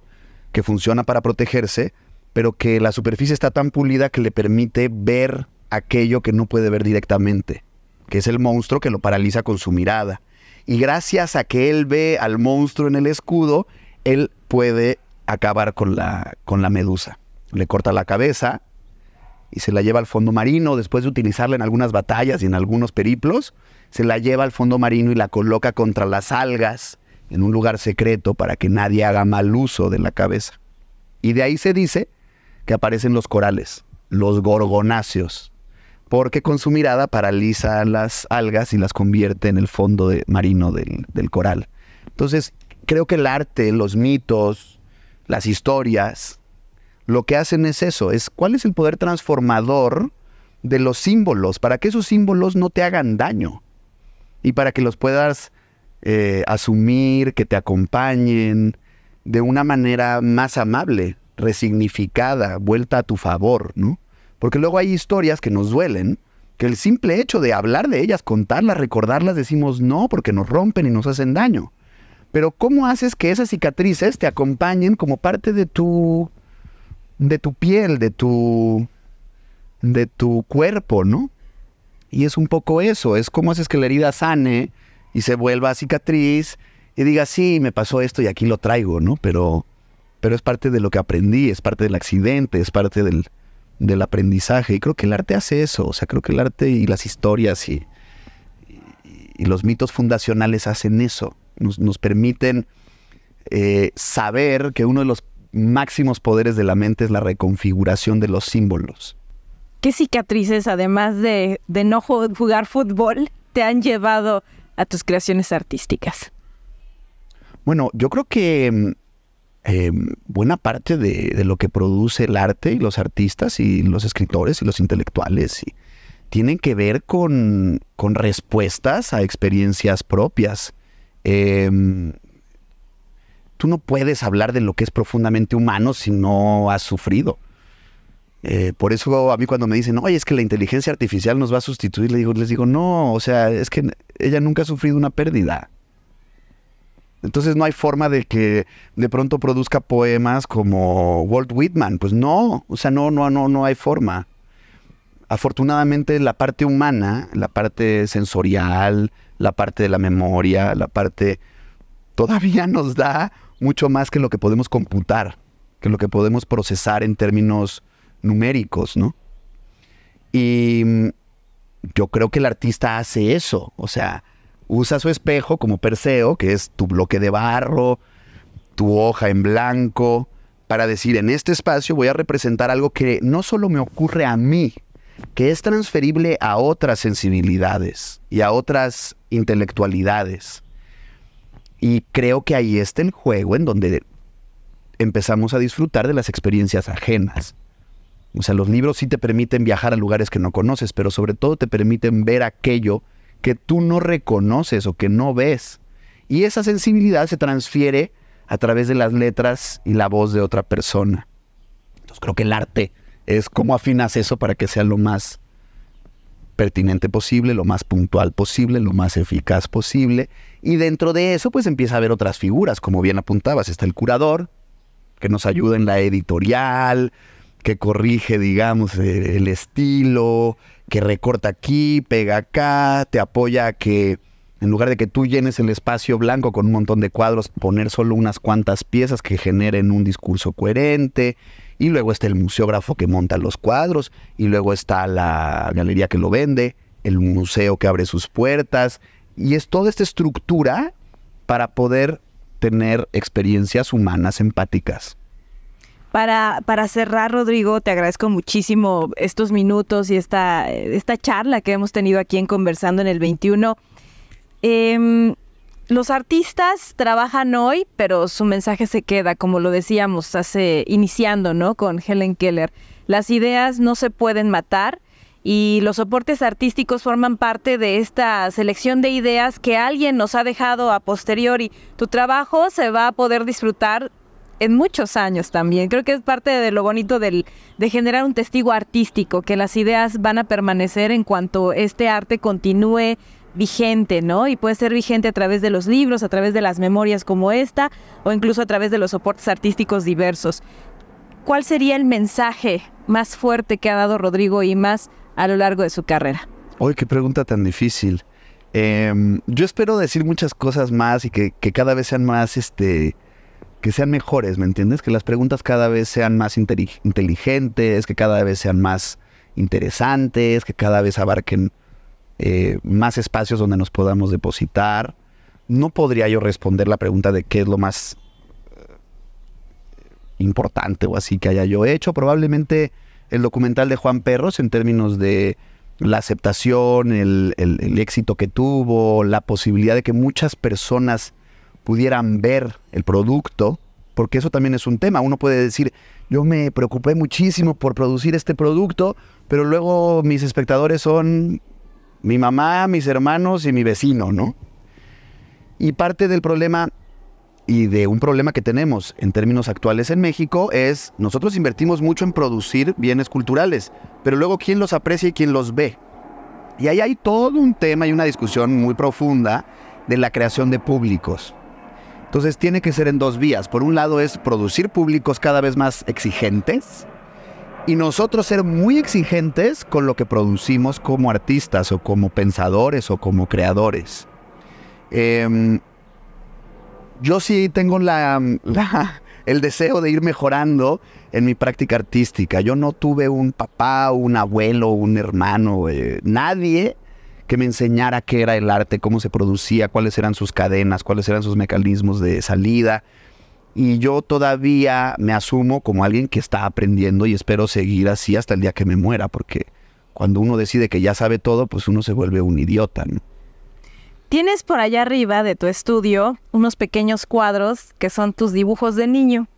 que funciona para protegerse, pero que la superficie está tan pulida que le permite ver aquello que no puede ver directamente, que es el monstruo que lo paraliza con su mirada. Y gracias a que él ve al monstruo en el escudo, él puede acabar con la, con la medusa le corta la cabeza y se la lleva al fondo marino. Después de utilizarla en algunas batallas y en algunos periplos, se la lleva al fondo marino y la coloca contra las algas en un lugar secreto para que nadie haga mal uso de la cabeza. Y de ahí se dice que aparecen los corales, los gorgonáceos, porque con su mirada paraliza las algas y las convierte en el fondo marino del, del coral. Entonces, creo que el arte, los mitos, las historias, lo que hacen es eso, es cuál es el poder transformador de los símbolos, para que esos símbolos no te hagan daño y para que los puedas eh, asumir, que te acompañen de una manera más amable, resignificada, vuelta a tu favor, ¿no? Porque luego hay historias que nos duelen, que el simple hecho de hablar de ellas, contarlas, recordarlas, decimos no, porque nos rompen y nos hacen daño. Pero ¿cómo haces que esas cicatrices te acompañen como parte de tu de tu piel, de tu, de tu cuerpo, ¿no? Y es un poco eso, es como haces que la herida sane y se vuelva cicatriz y diga, sí, me pasó esto y aquí lo traigo, ¿no? Pero, pero es parte de lo que aprendí, es parte del accidente, es parte del, del aprendizaje. Y creo que el arte hace eso, o sea, creo que el arte y las historias y, y, los mitos fundacionales hacen eso, nos, permiten eh, saber que uno de los máximos poderes de la mente es la reconfiguración de los símbolos. ¿Qué cicatrices, además de, de no jugar fútbol, te han llevado a tus creaciones artísticas? Bueno, yo creo que mm, em, buena parte de, lo que produce el arte y los artistas y los escritores y los intelectuales tienen que ver con, con respuestas a experiencias propias. Em, tú no puedes hablar de lo que es profundamente humano si no has sufrido. Eh, por eso a mí cuando me dicen, oye, es que la inteligencia artificial nos va a sustituir, les digo, les digo, no, o sea, es que ella nunca ha sufrido una pérdida. Entonces no hay forma de que de pronto produzca poemas como Walt Whitman. Pues no, o sea, no, no, no, no hay forma. Afortunadamente la parte humana, la parte sensorial, la parte de la memoria, la parte todavía nos da mucho más que lo que podemos computar, que lo que podemos procesar en términos numéricos, ¿no? Y mm, yo creo que el artista hace eso, o sea, usa su espejo como Perseo, que es tu bloque de barro, tu hoja en blanco, para decir, en este espacio voy a representar algo que no solo me ocurre a mí, que es transferible a otras sensibilidades y a otras intelectualidades. Y creo que ahí está el juego en donde empezamos a disfrutar de las experiencias ajenas. O sea, los libros sí te permiten viajar a lugares que no conoces, pero sobre todo te permiten ver aquello que tú no reconoces o que no ves. Y esa sensibilidad se transfiere a través de las letras y la voz de otra persona. Entonces creo que el arte es cómo afinas eso para que sea lo más pertinente posible, lo más puntual posible, lo más eficaz posible. Y dentro de eso, pues empieza a haber otras figuras, como bien apuntabas. Está el curador, que nos ayuda en la editorial, que corrige, digamos, e, el estilo, que recorta aquí, pega acá, te apoya a que, en lugar de que tú llenes el espacio blanco con un montón de cuadros, poner solo unas cuantas piezas que generen un discurso coherente. Y luego está el museógrafo que monta los cuadros, y luego está la galería que lo vende, el museo que abre sus puertas, y es toda esta estructura para poder tener experiencias humanas empáticas. Para, para, cerrar, Rodrigo, te agradezco muchísimo estos minutos y esta, esta charla que hemos tenido aquí en Conversando en el 21 los artistas trabajan hoy, pero su mensaje se queda, como lo decíamos hace iniciando, ¿no? Con Helen Keller. Las ideas no se pueden matar y los soportes artísticos forman parte de esta selección de ideas que alguien nos ha dejado a posteriori. Tu trabajo se va a poder disfrutar en muchos años también. Creo que es parte de lo bonito del, de generar un testigo artístico, que las ideas van a permanecer en cuanto este arte continúe vigente, ¿no? Y puede ser vigente a través de los libros, a través de las memorias como esta, o incluso a través de los soportes artísticos diversos. ¿Cuál sería el mensaje más fuerte que ha dado Rodrigo y más a lo largo de su carrera? Hoy qué pregunta tan difícil. Em, yo espero decir muchas cosas más y que, cada vez sean más, este, que sean mejores, ¿me entiendes? Que las preguntas cada vez sean más inteligentes, que cada vez sean más interesantes, que cada vez abarquen eh, más espacios donde nos podamos depositar. No podría yo responder la pregunta de qué es lo más eh, importante o así que haya yo hecho. Probablemente el documental de Juan Perros en términos de la aceptación, el, éxito que tuvo, la posibilidad de que muchas personas pudieran ver el producto, porque eso también es un tema. Uno puede decir, yo me preocupé muchísimo por producir este producto, pero luego mis espectadores son mi mamá, mis hermanos y mi vecino, ¿no? Y parte del problema y de un problema que tenemos en términos actuales en México es nosotros invertimos mucho en producir bienes culturales, pero luego quién los aprecia y quién los ve. Y ahí hay todo un tema y una discusión muy profunda de la creación de públicos. Entonces tiene que ser en dos vías. Por un lado es producir públicos cada vez más exigentes, y nosotros ser muy exigentes con lo que producimos como artistas o como pensadores o como creadores. Em, yo sí tengo la, el deseo de ir mejorando en mi práctica artística. Yo no tuve un papá, un abuelo, un hermano, eh, nadie que me enseñara qué era el arte, cómo se producía, cuáles eran sus cadenas, cuáles eran sus mecanismos de salida y yo todavía me asumo como alguien que está aprendiendo y espero seguir así hasta el día que me muera, porque cuando uno decide que ya sabe todo, pues uno se vuelve un idiota. Tienes por allá arriba de tu estudio unos pequeños cuadros que son tus dibujos de niño,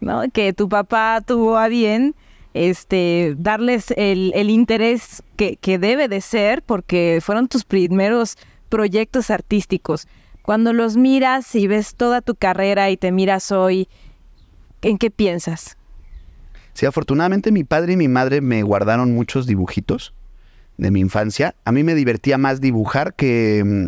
¿no? que tu papá tuvo a bien este, darles el, interés que, que debe de ser, porque fueron tus primeros proyectos artísticos. Cuando los miras y ves toda tu carrera y te miras hoy, ¿en qué piensas? Sí, afortunadamente mi padre y mi madre me guardaron muchos dibujitos de mi infancia. A mí me divertía más dibujar que, mm,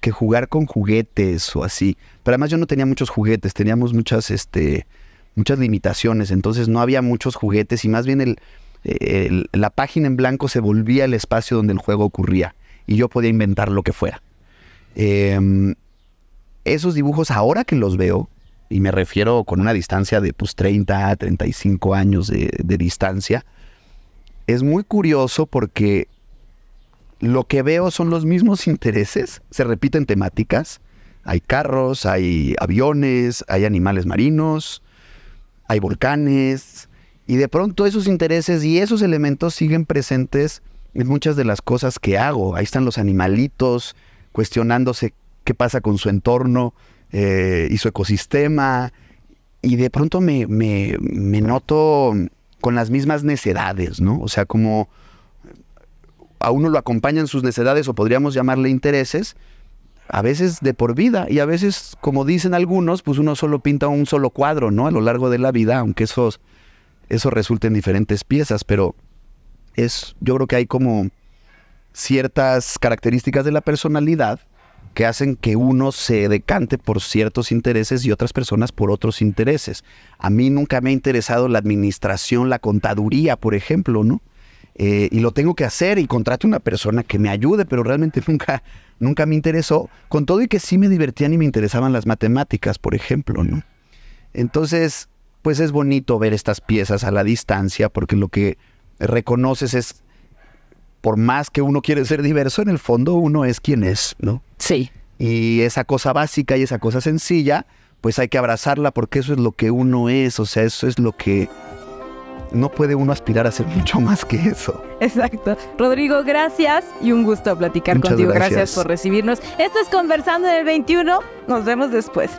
que jugar con juguetes o así. Pero además yo no tenía muchos juguetes, teníamos muchas, este, muchas limitaciones, entonces no había muchos juguetes y más bien el, la página en blanco se volvía el espacio donde el juego ocurría y yo podía inventar lo que fuera. Em, esos dibujos, ahora que los veo, y me refiero con una distancia de pues 30 a 35 años de distancia, es muy curioso porque lo que veo son los mismos intereses, se repiten temáticas, hay carros, hay aviones, hay animales marinos, hay volcanes, y de pronto esos intereses y esos elementos siguen presentes en muchas de las cosas que hago. Ahí están los animalitos, cuestionándose qué pasa con su entorno eh, y su ecosistema. Y de pronto me, noto con las mismas necedades, ¿no? O sea, como a uno lo acompañan sus necedades o podríamos llamarle intereses, a veces de por vida y a veces, como dicen algunos, pues uno solo pinta un solo cuadro, ¿no? A lo largo de la vida, aunque esos, eso resulte en diferentes piezas, pero es, yo creo que hay como ciertas características de la personalidad que hacen que uno se decante por ciertos intereses y otras personas por otros intereses. A mí nunca me ha interesado la administración, la contaduría, por ejemplo, ¿no? Eh, y lo tengo que hacer y contrato una persona que me ayude, pero realmente nunca, nunca me interesó, con todo y que sí me divertían y me interesaban las matemáticas, por ejemplo, ¿no? Entonces, pues es bonito ver estas piezas a la distancia porque lo que reconoces es por más que uno quiere ser diverso, en el fondo uno es quien es, ¿no? Sí. Y esa cosa básica y esa cosa sencilla, pues hay que abrazarla porque eso es lo que uno es, o sea, eso es lo que no puede uno aspirar a ser mucho más que eso. Exacto. Rodrigo, gracias y un gusto platicar contigo. Gracias. gracias por recibirnos. Esto es Conversando en el 21. Nos vemos después.